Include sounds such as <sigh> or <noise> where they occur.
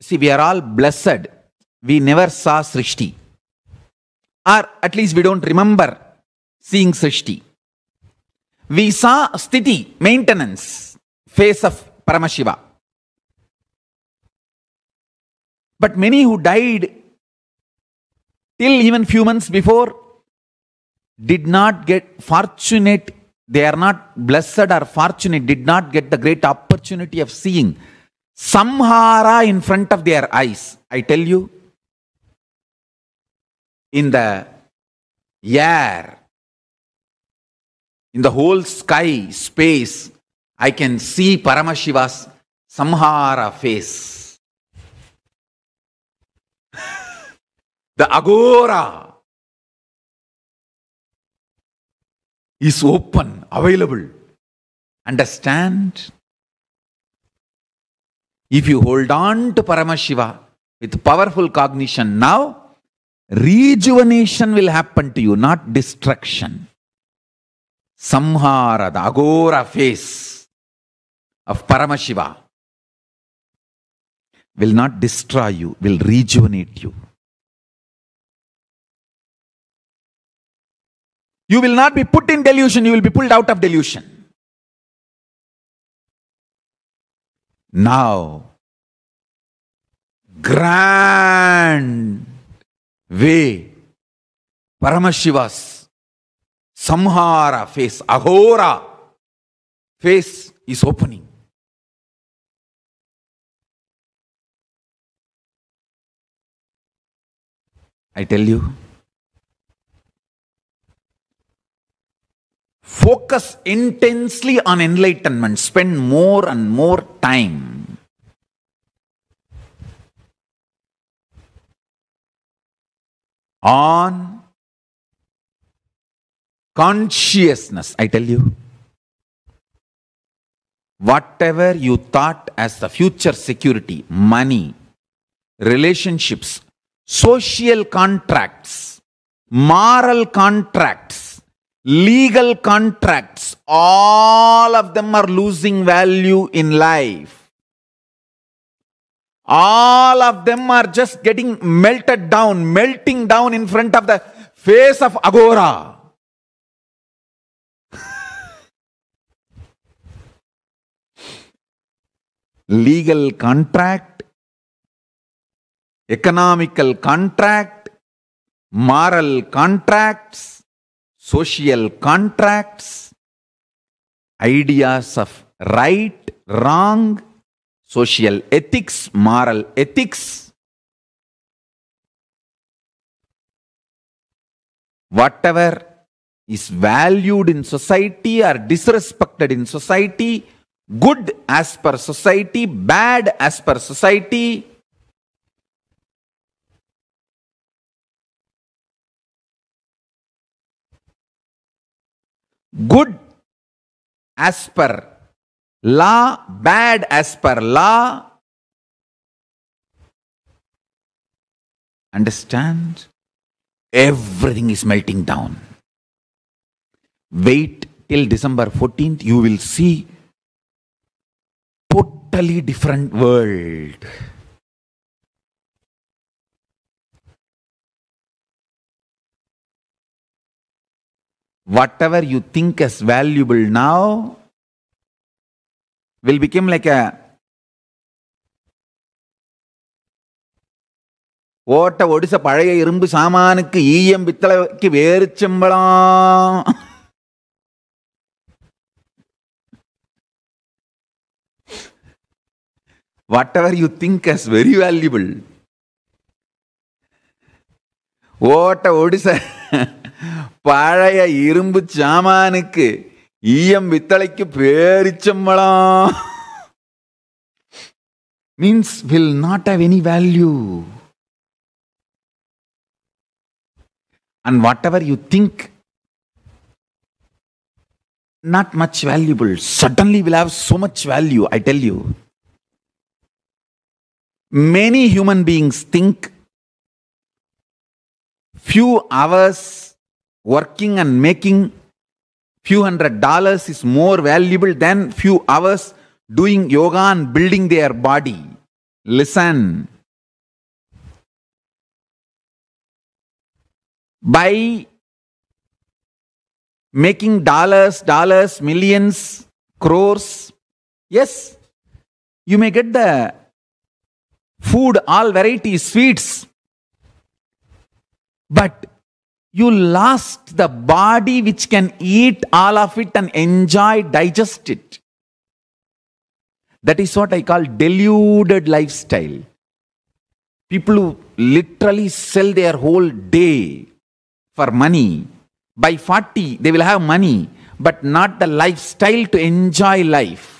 See, we are all blessed. We never saw Srishti. Or at least we don't remember seeing Srishti. We saw Sthiti, maintenance, face of Paramashiva. But many who died till even few months before did not get fortunate, they are not blessed or fortunate, did not get the great opportunity of seeing samhara in front of their eyes. I tell you, in the air, in the whole sky, space, I can see Paramashiva's samhara face. <laughs> the agora is open, available. Understand? If you hold on to Paramashiva with powerful cognition now, rejuvenation will happen to you, not destruction. Samhara, the agora face of Paramashiva will not destroy you, will rejuvenate you. You will not be put in delusion, you will be pulled out of delusion. now grand way Paramashiva's samhara face, ahora face is opening. I tell you. Focus intensely on enlightenment. Spend more and more time. On consciousness, I tell you. Whatever you thought as the future security, money, relationships, social contracts, moral contracts, legal contracts, all of them are losing value in life. All of them are just getting melted down, melting down in front of the face of Agora. <laughs> legal contract, economical contract, moral contracts, social contracts, ideas of right, wrong, social ethics, moral ethics. Whatever is valued in society or disrespected in society, good as per society, bad as per society, good as per la bad as per la understand everything is melting down wait till december 14th you will see totally different world whatever you think as valuable now will become like a ஓட்ட ஒடிச பழைய இரும்பு சாமானுக்கு ஈயம் பித்தளைக்கு வேறுச்சம்பளம் whatever you think as very valuable ஓட்ட ஒடிச பழைய இரும்பு சாமானுக்கு ஈயம் வித்தளைக்கு பேரிச்சம்பளம் means will not have any value and whatever you think not much valuable suddenly will have so much value I tell you many human beings think few hours working and making few hundred dollars is more valuable than few hours doing yoga and building their body. Listen. By making dollars, dollars, millions, crores, yes, you may get the food, all varieties, sweets. But you lost the body which can eat all of it and enjoy, digest it. That is what I call deluded lifestyle. People who literally sell their whole day for money. By 40, they will have money, but not the lifestyle to enjoy life.